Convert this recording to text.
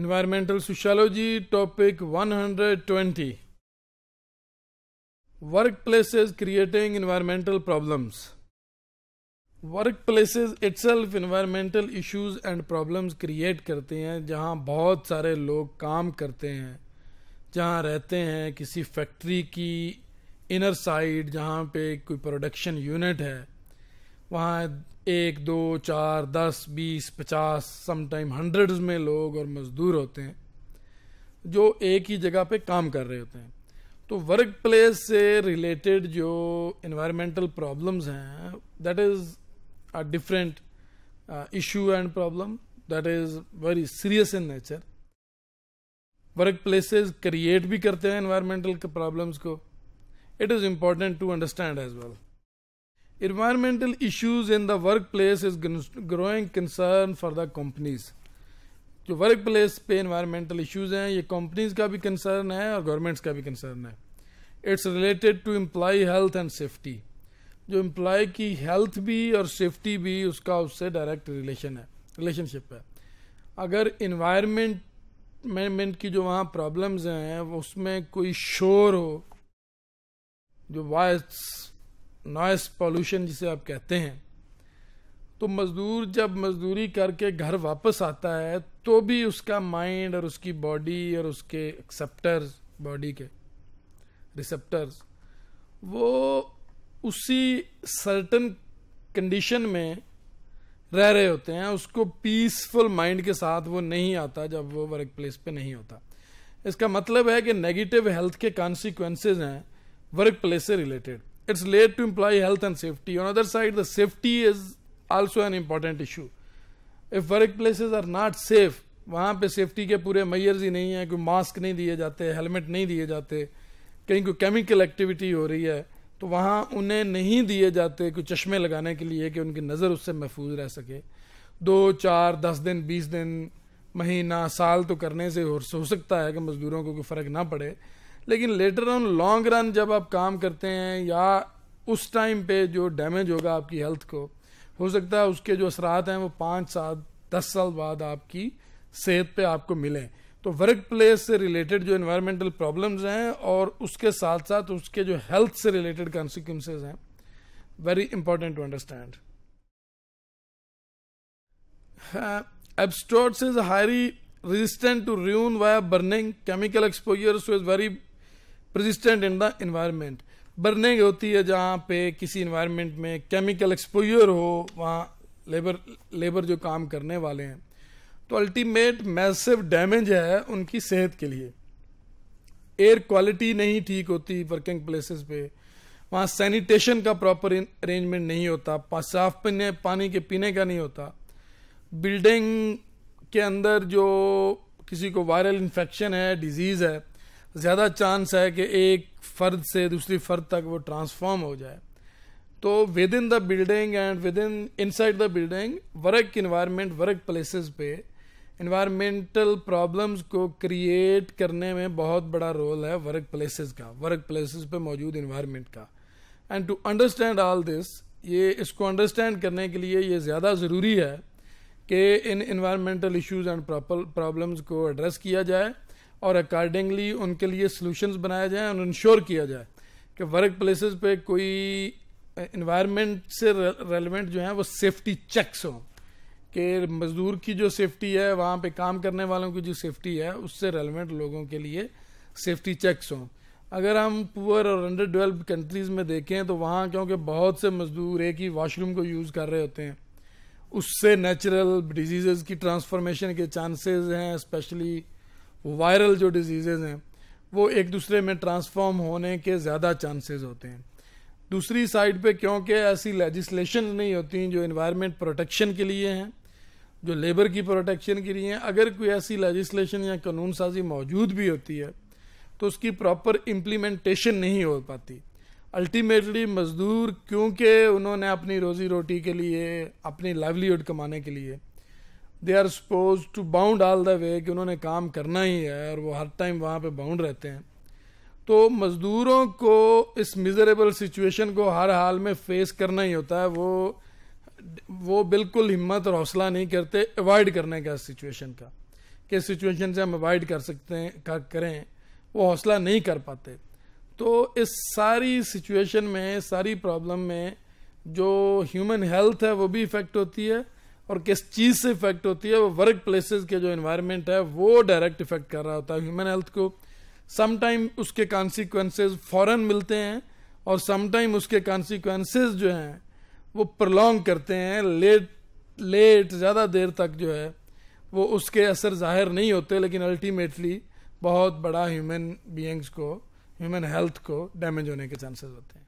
environmental sociology topic 120 workplaces creating environmental problems workplaces itself environmental issues and problems create करते हैं जहां बहुत सारे लोग काम करते हैं जहां रहते हैं किसी फैक्ट्री की इनर साइड जहां पे कोई प्रोडक्शन यूनिट है वहाँ एक दो चार दस बीस पचास समटाइम हंड्रेड्स में लोग और मज़दूर होते हैं जो एक ही जगह पे काम कर रहे होते हैं तो वर्क प्लेस से रिलेटेड जो इन्वायरमेंटल प्रॉब्लम्स हैं that is a different issue and problem that is very serious in nature work places create भी करते हैं इन्वायरमेंटल प्रॉब्लम्स को it is important to understand as well Environmental issues in the workplace is growing concern for the companies. जो work place पे environmental issues हैं ये companies का भी कंसर्न है और गवर्नमेंट्स का भी कंसर्न है it's related to employee health and safety जो एम्प्लॉय की हेल्थ भी और सेफ्टी भी उसका उससे डायरेक्ट रिलेशन है रिलेशनशिप है अगर इन्वायरमेंट की जो वहाँ प्रॉब्लम्स हैं उसमें कोई शोर हो जो वॉइस नॉइस पॉल्यूशन जिसे आप कहते हैं तो मज़दूर जब मज़दूरी करके घर वापस आता है तो भी उसका माइंड और उसकी बॉडी और उसके एक्सेप्टर्स बॉडी के रिसेप्टर्स वो उसी सर्टन कंडीशन में रह रहे होते हैं उसको पीसफुल माइंड के साथ वो नहीं आता जब वो वर्क प्लेस पर नहीं होता इसका मतलब है कि नेगेटिव हेल्थ के कॉन्सिक्वेंसेज हैं वर्क प्लेस से related it's led to imply health and safety. On other side, the safety is also an important issue. If work places are not safe वहाँ पे सेफ्टी के पूरे मैयर्स ही नहीं है कोई मास्क नहीं दिए जाते हेलमेट नहीं दिए जाते कहीं कोई केमिकल एक्टिविटी हो रही है तो वहाँ उन्हें नहीं दिए जाते कोई चश्मे लगाने के लिए कि उनकी नज़र उससे महफूज रह सके दो चार दस दिन बीस दिन महीना साल तो करने से हो सकता है कि मज़दूरों को कोई फ़र्क ना पड़े लेकिन लेटर ऑन लॉन्ग रन जब आप काम करते हैं या उस टाइम पे जो डैमेज होगा आपकी हेल्थ को हो सकता है उसके जो असरात हैं वो पाँच साल दस साल बाद आपकी सेहत पे आपको मिलें तो वर्क प्लेस से रिलेटेड जो इन्वायरमेंटल प्रॉब्लम्स हैं और उसके साथ साथ उसके जो हेल्थ से रिलेटेड कॉन्सिक्वेंसेज हैं very important to understand asbestos is highly resistant to ruin via burning chemical exposure so is very persistent in the environment burning होती है जहाँ पे किसी इन्वायरमेंट में केमिकल एक्सपोजर हो वहाँ लेबर लेबर जो काम करने वाले हैं तो अल्टीमेट मैसिव डैमेज है उनकी सेहत के लिए एयर क्वालिटी नहीं ठीक होती वर्किंग प्लेसेस पे वहाँ सैनिटेशन का प्रॉपर अरेंजमेंट नहीं होता साफ पीने पानी के पीने का नहीं होता बिल्डिंग के अंदर जो किसी को वायरल इन्फेक्शन है डिजीज़ है ज़्यादा चांस है कि एक फ़र्द से दूसरी फ़र्द तक वो ट्रांसफॉर्म हो जाए तो within the building and within inside the building work environment work places पे इन्वायरमेंटल प्रॉब्लम्स को क्रिएट करने में बहुत बड़ा रोल है वर्क प्लेसेस का वर्क प्लेसेस पे मौजूद इन्वायरमेंट का and to understand all this ये इसको अंडरस्टैंड करने के लिए ये ज़्यादा ज़रूरी है कि इन इन्वायरमेंटल इश्यूज एंड प्रॉब्लम्स को एड्रेस किया जाए और अकॉर्डिंगली उनके लिए सोल्यूशंस बनाया जाए और इंश्योर किया जाए कि वर्क प्लेसेस पे कोई इन्वायरमेंट से रेलिवेंट जो है वो सेफ्टी चेक्स हों कि मज़दूर की जो सेफ्टी है वहाँ पे काम करने वालों की जो सेफ्टी है उससे रेलिवेंट लोगों के लिए सेफ्टी चेक्स हों अगर हम पुअर और अंडर डेवलप कंट्रीज़ में देखें तो वहाँ क्योंकि बहुत से मज़दूर एक ही वॉशरूम को यूज़ कर रहे होते हैं उससे नेचुरल डिजीज़ की ट्रांसफॉर्मेशन के चांसेस हैं स्पेशली वायरल जो डिजीज़ेज हैं वो एक दूसरे में ट्रांसफॉर्म होने के ज़्यादा चांसेस होते हैं दूसरी साइड पे क्योंकि ऐसी लेजिस्लेशन नहीं होती जो इन्वायरमेंट प्रोटेक्शन के लिए हैं जो लेबर की प्रोटेक्शन के लिए हैं अगर कोई ऐसी लेजिस्लेशन या कानून साजी मौजूद भी होती है तो उसकी प्रॉपर इम्प्लीमेंटेशन नहीं हो पाती अल्टीमेटली मज़दूर क्योंकि उन्होंने अपनी रोज़ी रोटी के लिए अपनी लाइवलीहुड कमाने के लिए they are suppose to bound all the way कि उन्होंने काम करना ही है और वो हर टाइम वहाँ पे बाउंड रहते हैं तो मज़दूरों को इस मिज़रेबल सिचुएशन को हर हाल में फेस करना ही होता है वो वो बिल्कुल हिम्मत और हौसला नहीं करते अवॉइड करने का सिचुएशन का कि सिचुएशन से हम अवॉइड कर सकते हैं कर, करें वो हौसला नहीं कर पाते तो इस सारी सिचुएशन में सारी प्रॉब्लम में जो ह्यूमन हेल्थ है वो भी इफ़ेक्ट होती है और किस चीज़ से इफेक्ट होती है वो वर्क प्लेसेस के जो इन्वायरमेंट है वो डायरेक्ट इफेक्ट कर रहा होता है ह्यूमन हेल्थ को समटाइम उसके कॉन्सिक्वेंसेज फ़ौरन मिलते हैं और समटाइम उसके कॉन्सिक्वेंसेज जो हैं वो प्रलोंग करते हैं लेट लेट ज़्यादा देर तक जो है वो उसके असर ज़ाहिर नहीं होते लेकिन अल्टीमेटली बहुत बड़ा ह्यूमन बींग्स को ह्यूमन हेल्थ को डैमेज होने के चांसेस होते हैं